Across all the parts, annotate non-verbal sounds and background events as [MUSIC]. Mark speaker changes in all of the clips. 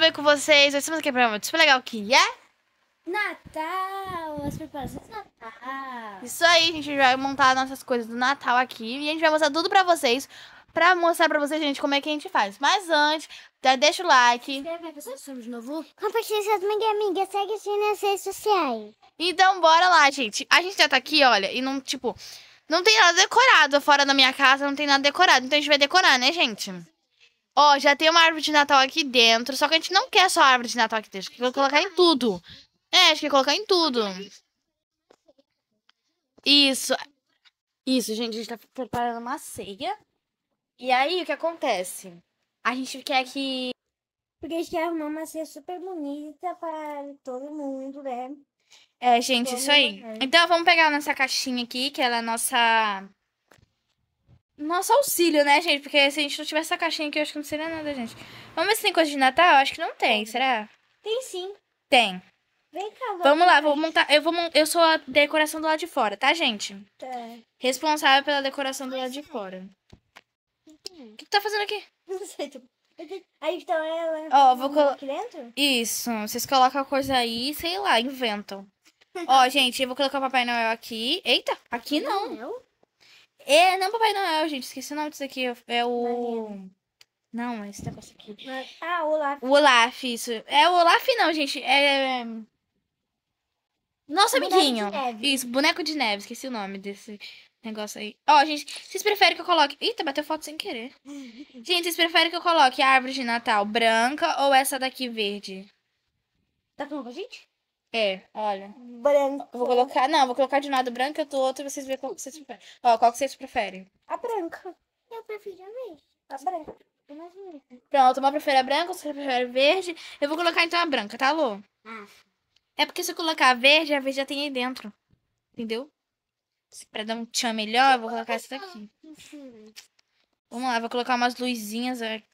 Speaker 1: tudo bem com vocês? Hoje estamos aqui para um super legal que é... Natal, as preparações do Natal. Isso aí, a gente vai montar nossas coisas do Natal aqui e a gente vai mostrar tudo para vocês, para mostrar para vocês, gente, como é que a gente faz. Mas antes, já deixa o like. Somos novo. Compartilha seus amigos e amigas, segue a gente nas redes sociais. Então bora lá, gente. A gente já tá aqui, olha, e não, tipo, não tem nada decorado fora da minha casa, não tem nada decorado. Então a gente vai decorar, né, gente? Ó, já tem uma árvore de Natal aqui dentro. Só que a gente não quer só árvore de Natal aqui dentro. A gente quer colocar em tudo. É, a gente quer colocar em tudo. Isso. Isso, gente. A gente tá preparando uma ceia. E aí, o que acontece? A gente quer que... Porque a gente quer arrumar uma ceia super bonita para todo mundo, né? É, gente, todo isso aí. Né? Então, vamos pegar a nossa caixinha aqui, que ela é a nossa nosso auxílio, né, gente? Porque se a gente não tivesse essa caixinha aqui, eu acho que não seria nada, gente. Vamos ver se tem coisa de Natal? Acho que não tem, será? Tem sim. Tem. Vem cá, vamos, vamos lá, vou montar. Eu, vou, eu sou a decoração do lado de fora, tá, gente? Tá. Responsável pela decoração do lado de fora. O que tu tá fazendo aqui? [LAUGHS] Não sei, tô... Aí então ela. Ó, vou colocar. aqui dentro? Isso, vocês colocam a coisa aí, sei lá, inventam. [LAUGHS] Ó, gente, eu vou colocar o Papai Noel aqui. Eita, aqui não. não. É, não Papai Noel, gente. Esqueci o nome disso aqui. É o. Maria. Não, é esse negócio aqui. É- ah, o Olaf. O Olaf, isso. É o Olaf, não, gente. É. é nosso amiguinho. Isso, boneco de neve. Esqueci o nome desse negócio aí. Ó, oh, gente, vocês preferem que eu coloque. Eita, bateu foto sem querer. [LAUGHS] gente, vocês preferem que eu coloque a árvore de Natal branca ou essa daqui verde? Tá falando com a gente? É, olha. Branco. Vou colocar. Não, vou colocar de um lado branca do outro vocês verem qual que vocês preferem. Ó, qual que vocês preferem? A branca. Eu prefiro a verde. A branca. Eu é Pronto, uma prefere a branca, Você prefere verde. Eu vou colocar então a branca, tá, Lu? Ah. É porque se eu colocar a verde, a verde já tem aí dentro. Entendeu? Pra dar um tchan melhor, eu vou colocar essa daqui. Vamos lá, vou colocar umas luzinhas aqui.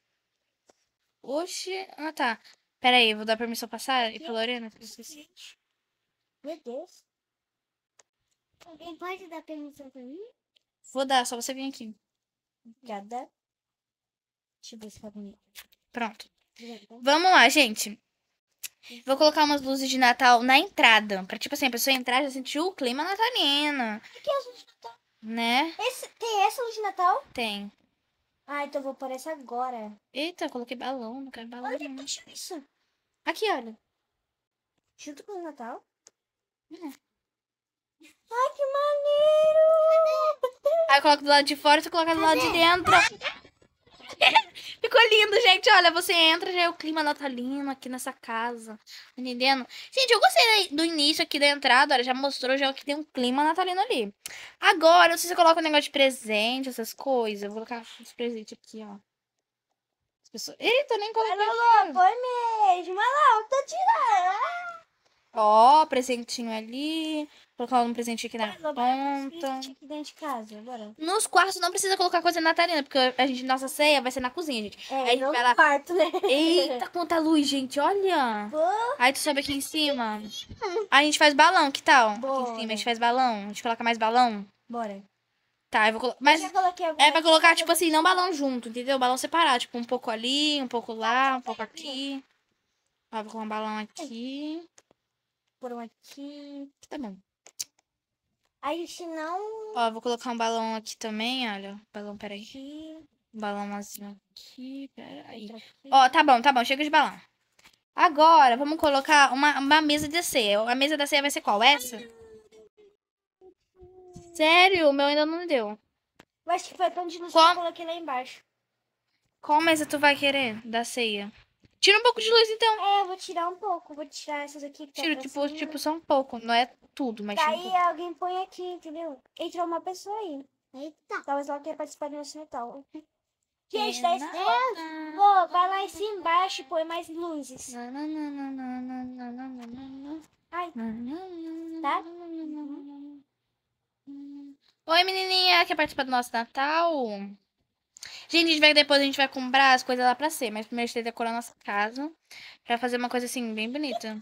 Speaker 1: Oxe, ah tá pera aí vou dar permissão passar e pra Lorena? Meu Deus. Alguém pode dar permissão pra mim? Vou dar, só você vir aqui. Obrigada. Deixa eu ver se tá bonito. Pronto. Vamos lá, gente. Vou colocar umas luzes de Natal na entrada. Pra, tipo assim, a pessoa entrar já sentir o clima natalino. Aqui é as luzes de Natal. Né? Esse, tem essa luz de Natal? Tem. Ah, então eu vou pôr essa agora. Eita, eu coloquei balão, não quero balão. Olha, deixa isso. Aqui, olha. Junto com o Natal. Ai, que maneiro! Aí coloca do lado de fora e você coloca do lado de dentro. [LAUGHS] Ficou lindo, gente. Olha, você entra, já é o clima natalino aqui nessa casa. Tá entendendo? Gente, eu gostei do início aqui da entrada. Olha, já mostrou já que tem um clima natalino ali. Agora, não sei se você coloca um negócio de presente, essas coisas. Eu vou colocar os presentes aqui, ó. Pessoa... Eita, nem coloquei. Olha lá, foi mesmo. Olha lá, eu tô tirando. Ó, oh, presentinho ali. Colocar um presentinho aqui na Mas, ponta. Aqui dentro de casa, bora. Nos quartos não precisa colocar coisa na porque a gente, nossa ceia vai ser na cozinha, gente. É, Aí não no lá... quarto, né? Eita, [LAUGHS] quanta luz, gente, olha. Boa. Aí tu sobe aqui em cima. Aí a gente faz balão, que tal? Aqui em cima, a gente faz balão. A gente coloca mais balão. Bora. Tá, eu vou colocar. Mas é pra colocar, tipo assim, não balão junto, entendeu? Balão separado. Tipo, um pouco ali, um pouco lá, um pouco aqui. Ó, vou colocar um balão é aqui. Por um aqui. Tá bom. Aí, se não. Ó, vou colocar um balão aqui também, olha. Balão, peraí. Aqui. balão balãozinho aqui, peraí. Ó, tá bom, tá bom. Chega de balão. Agora, vamos colocar uma, uma mesa de ceia. A mesa da ceia vai ser qual? Essa? Sério, o meu ainda não deu. Mas que papel de dinossauro eu coloquei lá embaixo. Qual mesa tu vai querer da ceia? Tira um pouco de luz, então. É, eu vou tirar um pouco. Vou tirar essas aqui. Tá tira, tá tipo, assim, tipo, só um pouco. Não é tudo, mas Daí tipo... alguém põe aqui, entendeu? Entrou uma pessoa aí. Eita. Talvez ela queira participar do nosso Natal. Gente, dá esse Pô, vai lá em cima embaixo e põe mais luzes. Ai. Tá? Oi, menininha, quer participar do nosso Natal? Gente, a gente vai, depois a gente vai comprar as coisas lá pra ser, mas primeiro a gente tem que decorar a nossa casa pra fazer uma coisa assim, bem bonita.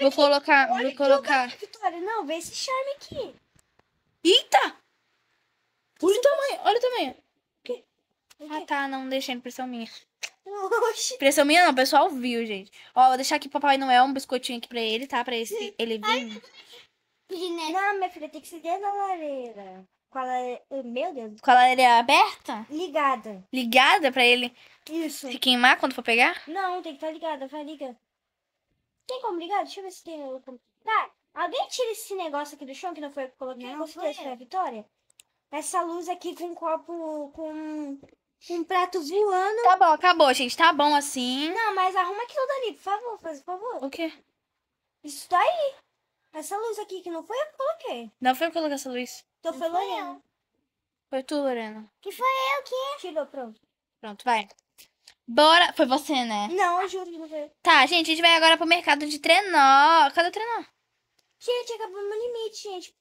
Speaker 1: Vou colocar, Olha, vou colocar... Vitória, não, vê esse charme aqui. Eita! Olha o tamanho, olha o tamanho. Ah, tá, não deixei impressão minha. Oxi. Impressão minha não, o pessoal viu, gente. Ó, vou deixar aqui pro Papai Noel um biscoitinho aqui pra ele, tá? Pra esse, ele vir. Ai. Né? Não, minha filha, tem que ser dentro da lareira. Com a lareira... Meu Deus. Com a lareira aberta? Ligada. Ligada pra ele Isso. se queimar quando for pegar? Não, tem que estar tá ligada. Vai, liga. Tem como ligar? Deixa eu ver se tem Tá, alguém tira esse negócio aqui do chão que não foi eu que coloquei. Não, você certeza foi Vitória. Essa luz aqui com um copo... Com um prato voando. Tá bom, acabou, gente. Tá bom assim. Não, mas arruma aquilo dali, por favor. Faz por favor. O quê? Isso daí. Essa luz aqui que não foi eu que coloquei. Não foi eu que coloquei essa luz. Então foi Lorena. Eu. Foi tu, Lorena. Que foi eu que? Tirou, pronto. Pronto, vai. Bora. Foi você, né? Não, eu juro que não foi Tá, gente, a gente vai agora pro mercado de trenó. Cadê o trenó? Gente, acabou o meu limite, gente.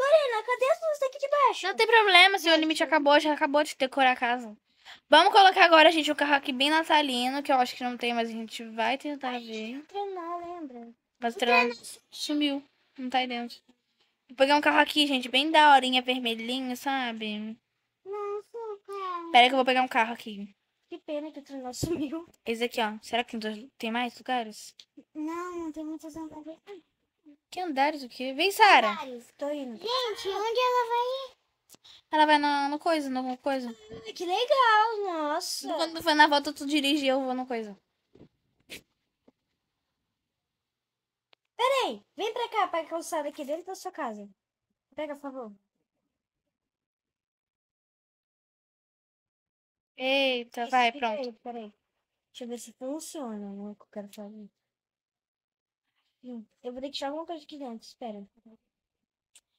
Speaker 1: Lorena, cadê as luzes daqui de baixo? Não tem problema, se o limite acabou, já acabou de decorar a casa. Vamos colocar agora, gente, um carro aqui bem natalino, que eu acho que não tem, mas a gente vai tentar Ai, ver. Gente, um trenó, lembra? Mas o, trenó sumiu. Não tá dentro Vou pegar um carro aqui, gente, bem daorinha vermelhinho, sabe? Nossa, cara. Pera que eu vou pegar um carro aqui. Que pena que o trenó sumiu. Esse aqui, ó. Será que tem, mais lugares? Não, não tem muitos andares. Tá que andares o quê? Vem, Sara. Tô indo. Gente, onde ela vai ir? Ela vai no, no coisa, no coisa. Ah, que legal, nossa. Quando for na volta tu dirige, eu vou no coisa. Peraí, vem pra cá, pra calçada aqui dentro da sua casa. Pega, por favor. Eita, vai, pronto. Aí, peraí. Deixa eu ver se funciona não é o que eu quero fazer. Hum, eu vou ter que tirar alguma coisa aqui dentro, espera.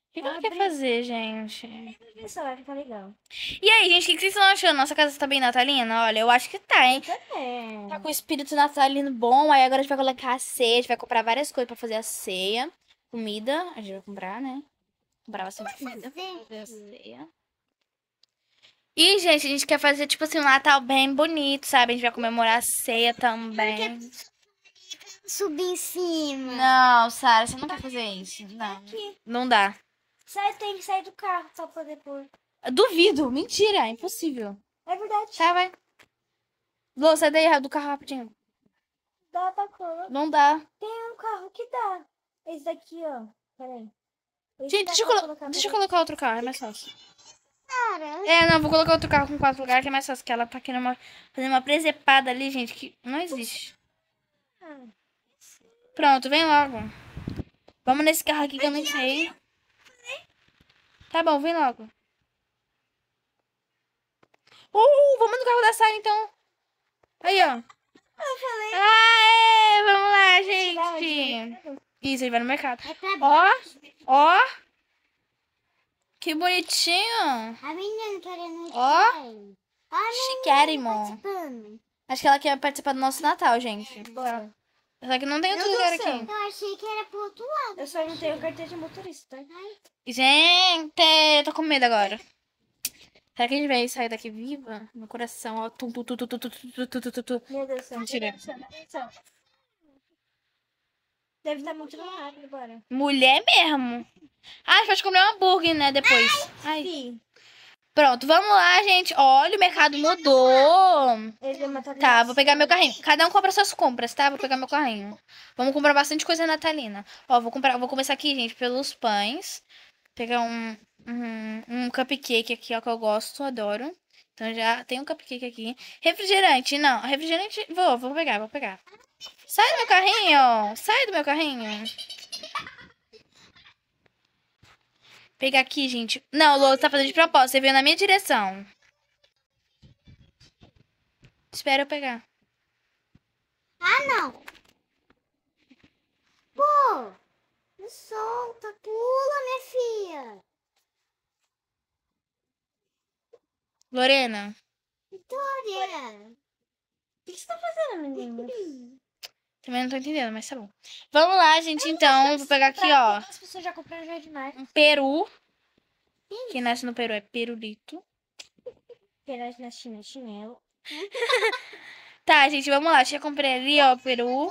Speaker 1: O que, ela quer fazer, gente? Isso, acho que tá legal. E aí, gente, o que, que vocês estão achando? Nossa casa tá bem natalina? Olha, eu acho que tá, hein? Também. Tá, tá com o espírito natalino bom. Aí agora a gente vai colocar a ceia, a gente vai comprar várias coisas pra fazer a ceia. Comida, a gente vai comprar, né? Comprar bastante comida E, gente, a gente quer fazer, tipo assim, um Natal bem bonito, sabe? A gente vai comemorar a ceia também. Subir em cima. Não, Sara, você não quer fazer isso. Não. Não dá. Sai, tem que sair do carro pra poder pôr. Duvido, mentira, é impossível. É verdade. Tá, vai. Lô, sai daí do carro rapidinho. Dá pra tá colocar. Não dá. Tem um carro que dá. Esse daqui, ó. Peraí. Esse Gente, deixa eu, colo colocar deixa eu colocar outro carro, é mais fácil. É, não, vou colocar outro carro com quatro lugares, que é mais fácil, que ela tá aqui numa fazendo uma presepada ali, gente, que não existe. Ah. Pronto, vem logo. Vamos nesse carro aqui que eu não é sei. Tá bom, vem logo. Uh, vamos no carro da Sarah então. Aí, ó. Eu falei. Aê, vamos lá, gente. Isso, ele vai no mercado. Ó, ó. Que bonitinho. A menina querendo Ó. Chiquérrimo. Acho que ela quer participar do nosso Natal, gente. Bora. Só que não tem outro lugar aqui. Eu achei que era pro outro lado. Eu só não tenho carteira de motorista, tá? Gente, eu tô com medo agora. Será que a gente vai sair daqui viva? Meu coração, ó. Tum, tum, tum, tum, tum, tum, tum, tum, tum. Meu Deus do céu. Mentira. Deve estar muito rápido agora. Mulher mesmo. Ah, a gente pode comer um hambúrguer, né? Depois. Ai. Ai. Pronto, vamos lá, gente. Olha, o mercado mudou. É tá, vou pegar meu carrinho. Cada um compra suas compras, tá? Vou pegar meu carrinho. Vamos comprar bastante coisa natalina. Ó, vou comprar, vou começar aqui, gente, pelos pães. Pegar um, um, um cupcake aqui, ó, que eu gosto, adoro. Então já tem um cupcake aqui. Refrigerante, não. Refrigerante, vou, vou pegar, vou pegar. Sai do meu carrinho! Sai do meu carrinho! Pegar aqui, gente. Não, o Lolo tá fazendo de propósito. Você veio na minha direção. Espera eu pegar. Ah, não. Pô, me solta. Pula, minha filha. Lorena. Vitória. O que você tá fazendo, meninas [CLEARS THROAT] Também não tô entendendo, mas tá bom. Vamos lá, gente, eu então. Vou pegar aqui, ó. pessoas já compraram é Um peru. Ih. Quem nasce no peru é perulito. Peru na China, é chinelo. [LAUGHS] Tá, gente, vamos lá. Já comprei ali, ó, peru.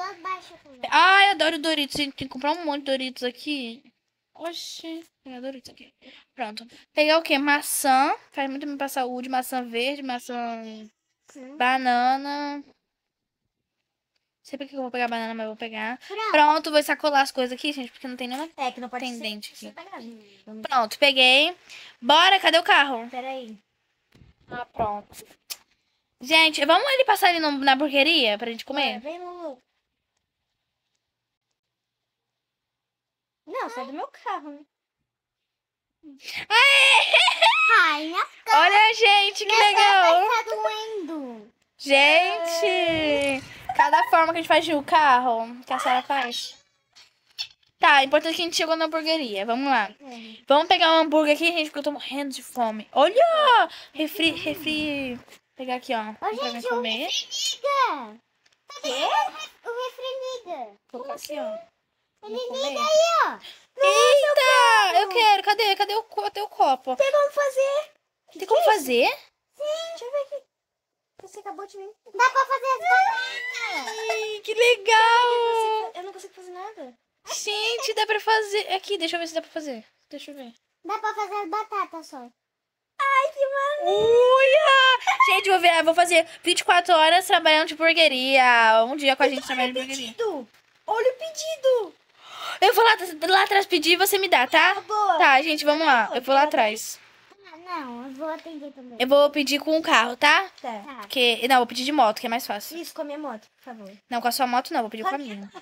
Speaker 1: ai eu adoro Doritos. Gente, tem que comprar um monte de Doritos aqui. Oxi, pegar Doritos aqui. Pronto. Pegar o quê? Maçã. Faz muito bem pra saúde. Maçã verde, maçã... Banana sei porque que eu vou pegar banana, mas vou pegar. Pronto, vou sacolar as coisas aqui, gente, porque não tem nenhuma. É, que não pode tem ser, dente aqui. Pegar, né? pronto, peguei. Bora, cadê o carro? Peraí. Ah, pronto. Gente, vamos ele passar ali na burgueria pra gente comer? É, vem, Lulu. Não, sai do meu carro, né? Ai, Olha, gente, que legal! Tá doendo. Gente! Ai. Cada forma que a gente faz o carro, que a Sara faz. Tá, é importante que a gente chegou na hamburgueria. Vamos lá. Vamos pegar um hambúrguer aqui, gente, porque eu tô morrendo de fome. Olha! Refri, refri. Vou pegar aqui, ó. Ô, gente, pra comer. o refri liga! Tá o refri liga! Vou colocar assim, ó. Ele liga aí, ó. Nossa, Eita! Eu quero. eu quero. Cadê? Cadê o, cadê o copo? Tem como fazer. Tem como fazer? Sim. Deixa eu ver aqui. Você acabou de mim. Dá pra fazer as Ai, que legal! Eu não consigo fazer nada. Gente, dá pra fazer. Aqui, deixa eu ver se dá pra fazer. Deixa eu ver. Dá pra fazer as batatas só. Ai, que maneiro! Uia! Gente, vou, ver, vou fazer 24 horas trabalhando de burgueria. Um dia com a gente trabalhando de burgueria. Pedido. Olha o pedido! Eu vou lá, lá atrás pedir e você me dá, tá? Tá, tá gente, vamos lá. Eu vou lá atrás. Não, eu vou atender também. Eu vou pedir com o carro, tá? Tá. Porque, não, vou pedir de moto, que é mais fácil. Isso, com a minha moto, por favor. Não, com a sua moto não, vou pedir com a minha.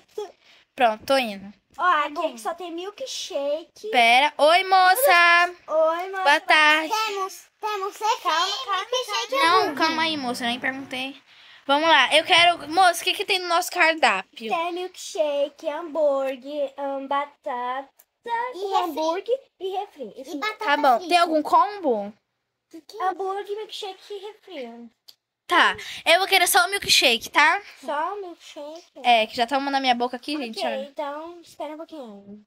Speaker 1: Pronto, tô indo. Ó, aqui é Bom. só tem milkshake. Pera. Oi, moça. Oi, moça. Boa tarde. Temos, temos calma, calma, milkshake. Não, calma aí, moça, eu nem perguntei. Vamos lá, eu quero... Moça, o que que tem no nosso cardápio? Tem milkshake, hambúrguer, um, batata e com tá, tá refri. hambúrguer e refri. Isso. E batata tá bom. Frita. Tem algum combo? Hambúrguer, milkshake e refri. Tá, eu vou querer só o milkshake, tá? Só o milkshake? É, que já tá uma na minha boca aqui, okay, gente. Olha. então espera um pouquinho.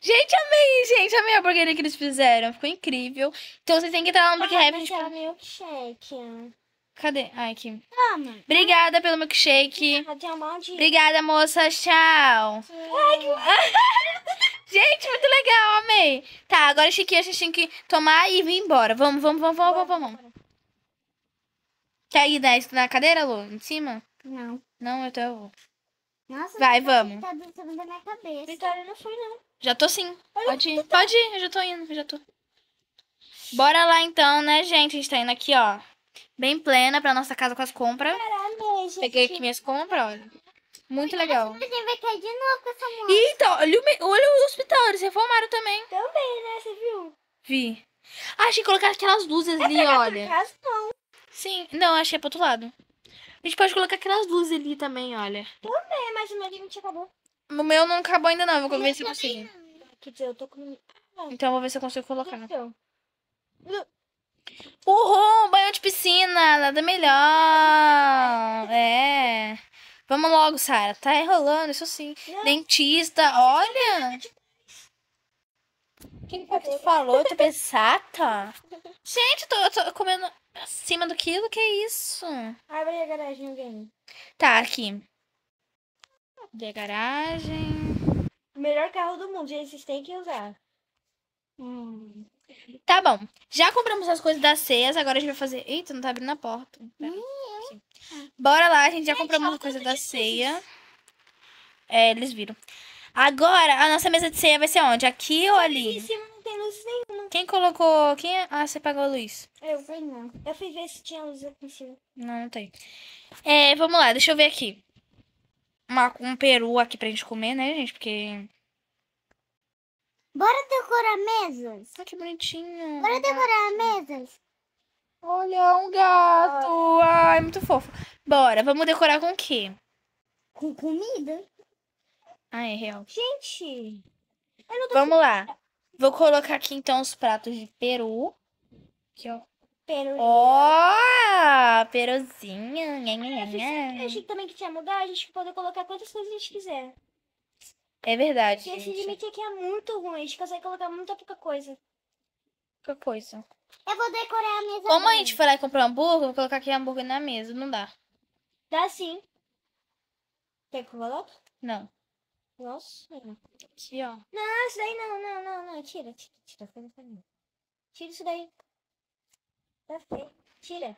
Speaker 1: Gente, amei, gente. Amei a hamburgueria que eles fizeram. Ficou incrível. Então vocês têm que entrar no Burger ah, Happy. Tipo... milkshake. Cadê? Ai, aqui. Toma. Obrigada pelo milkshake. Obrigada, moça. Tchau. Tchau. Ai, que... [LAUGHS] Gente, muito legal, amei. Tá, agora Chiquinha, a gente tem que tomar e vir embora. Vamos, vamos, vamos, vamos, vamos. vamos. Quer ir na, na cadeira, Lu? Em cima? Não. Não, eu tô.
Speaker 2: Nossa, Vai, vamos.
Speaker 1: Tá doendo na minha cabeça. Vitória, não fui, não. Já tô sim. Olha, pode ir. Tá... Pode ir, eu já tô indo, eu já tô. Bora lá então, né, gente? A gente tá indo aqui, ó. Bem plena pra nossa casa com as compras. Caramba, né, gente. Peguei aqui minhas compras, olha. Muito então, legal. A vai cair de novo com essa moto. Então, olha o, me... achei que colocar aquelas luzes ali, é olha. Casa, não. Sim, não, achei pro outro lado. A gente pode colocar aquelas luzes ali também, olha. Também, mas o meu limite acabou. O meu não acabou ainda não, vou ver se eu consigo. Quer dizer, eu tô com... Ah, então eu vou ver se eu consigo colocar. Uhul, né? então. banho de piscina, nada melhor. É. Vamos logo, Sara. Tá enrolando, isso sim. Dentista, olha. Quem que tu falou? Tu pensata? Gente, tô, tô comendo acima do quilo? Que isso? Abre a garagem alguém. Tá, aqui. De garagem. Melhor carro do mundo, gente. Vocês têm que usar. Hum. Tá bom. Já compramos as coisas das ceias, agora a gente vai fazer. Eita, não tá abrindo a porta. Bora lá, a gente já comprou uma coisa da ceia. É, eles viram. Agora, a nossa mesa de ceia vai ser onde? Aqui ou ali? Aqui em cima não tem luz nenhuma. Quem colocou... Quem é? Ah, você pagou a luz. Eu fui não. Eu fui ver se tinha luz aqui em cima. Não, não tem. É, vamos lá. Deixa eu ver aqui. Uma, um peru aqui pra gente comer, né, gente? Porque... Bora decorar mesas. Ah, que bonitinho. Bora decorar mesas. Olha, um gato. Ai, muito fofo. Bora, vamos decorar com o quê? Com comida. Ah, é real. Gente! eu não tô Vamos lá. Vou colocar aqui então os pratos de peru. Aqui, ó. Peru. Ó, peruzinho. Nha, nha, nha. Eu achei também que tinha mudar, a gente poder colocar quantas coisas a gente quiser. É verdade. Porque esse gente. limite aqui é muito ruim, a gente consegue colocar muita pouca coisa. Pouca coisa. Eu vou decorar a mesa. Como a gente for lá comprar hambúrguer, vou colocar aqui hambúrguer na mesa, não dá. Dá sim. Quer que eu coloque? Não. Nossa. Aqui, ó. Não, isso daí não, não, não, não. Tira, tira, tira. Feio pra mim. Tira isso daí. Tá feio. Tira.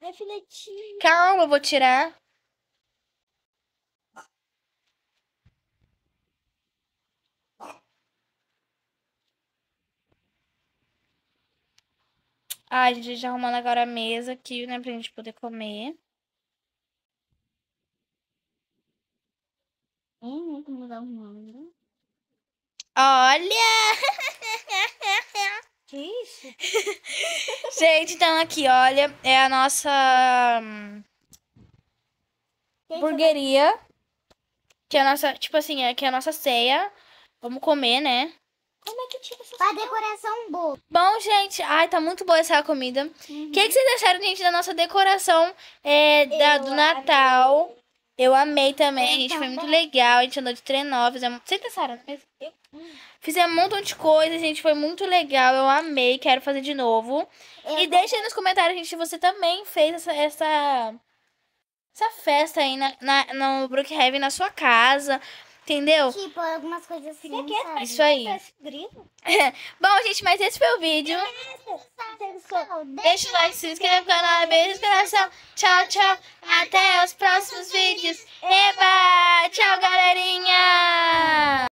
Speaker 1: Minha filha, tira. Calma, eu vou tirar. Ah, a gente já arrumando agora a mesa aqui, né, pra gente poder comer. Né? Olha! [LAUGHS] Que isso? [LAUGHS] Gente, então aqui, olha, é a nossa hum, é? burgueria. Que é a nossa, tipo assim, aqui é, é a nossa ceia. Vamos comer, né? Como é que tira essa Pra decoração boa. Bom, gente, ai, tá muito boa essa comida. O uhum. que, que vocês acharam, gente, da nossa decoração é, da, do Natal? Amei. Eu amei também, gente. Foi muito então, legal. A gente andou de trenó, fizemos. Senta, Sara, na Eu... Fizemos um montão de coisa, gente. Foi muito legal. Eu amei. Quero fazer de novo. E deixa aí nos comentários, gente, se você também fez essa. essa... essa festa aí na, na, no Brookhaven, na sua casa. Entendeu? Tipo, algumas coisas assim. sabe? Isso aí. [LAUGHS] Bom, gente, mas esse foi o vídeo. Deixa tá o like, se inscreve no canal, beijo no coração. Tchau, tchau. Até os próximos vídeos. Eba! Tchau, galerinha!